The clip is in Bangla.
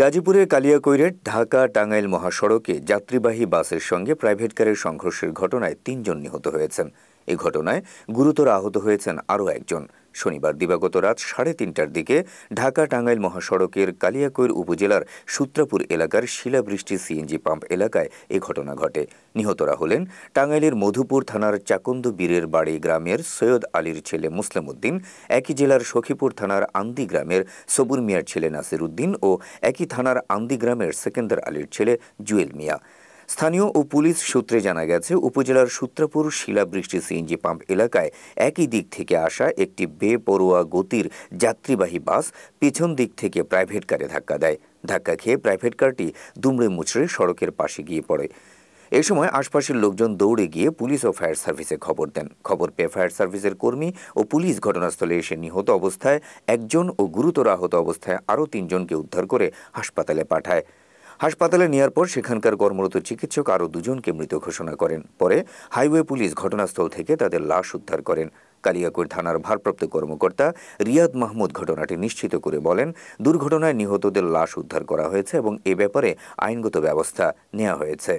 গাজীপুরের কালিয়াকৈরের ঢাকা টাঙ্গাইল মহাসড়কে যাত্রীবাহী বাসের সঙ্গে প্রাইভেট কারের সংঘর্ষের ঘটনায় তিনজন নিহত হয়েছেন এ ঘটনায় গুরুতর আহত হয়েছেন আরও একজন শনিবার দিবাগত রাত সাড়ে তিনটার দিকে ঢাকা টাঙ্গাইল মহাসড়কের কালিয়াকৈর উপজেলার সূত্রাপুর এলাকার শিলাবৃষ্টি সিএনজি পাম্প এলাকায় এ ঘটনা ঘটে নিহতরা হলেন টাঙ্গাইলের মধুপুর থানার চাকন্দ বীরের বাড়ি গ্রামের সৈয়দ আলীর ছেলে মুসলিম উদ্দিন একই জেলার সখীপুর থানার আন্দি গ্রামের সবুর মিয়ার ছেলে নাসির উদ্দিন ও একই থানার আন্দি গ্রামের সেকেন্দার আলীর ছেলে জুয়েল মিয়া স্থানীয় ও পুলিশ সূত্রে জানা গেছে উপজেলার সূত্রাপুর শিলাবৃষ্টি সিএনজি পাম্প এলাকায় একই দিক থেকে আসা একটি বেপরোয়া গতির যাত্রীবাহী বাস পেছন দিক থেকে প্রাইভেট কারে ধাক্কা দেয় ধাক্কা খেয়ে প্রাইভেট কারটি দুমড়ে মুচড়ে সড়কের পাশে গিয়ে পড়ে এ সময় আশপাশের লোকজন দৌড়ে গিয়ে পুলিশ ও ফায়ার সার্ভিসে খবর দেন খবর পেয়ে ফায়ার সার্ভিসের কর্মী ও পুলিশ ঘটনাস্থলে এসে নিহত অবস্থায় একজন ও গুরুতর আহত অবস্থায় আরও তিনজনকে উদ্ধার করে হাসপাতালে পাঠায় হাসপাতালে নেওয়ার পর সেখানকার কর্মরত চিকিৎসক আরও দুজনকে মৃত ঘোষণা করেন পরে হাইওয়ে পুলিশ ঘটনাস্থল থেকে তাদের লাশ উদ্ধার করেন কালিয়াকুর থানার ভারপ্রাপ্ত কর্মকর্তা রিয়াদ মাহমুদ ঘটনাটি নিশ্চিত করে বলেন দুর্ঘটনায় নিহতদের লাশ উদ্ধার করা হয়েছে এবং এ ব্যাপারে আইনগত ব্যবস্থা নেওয়া হয়েছে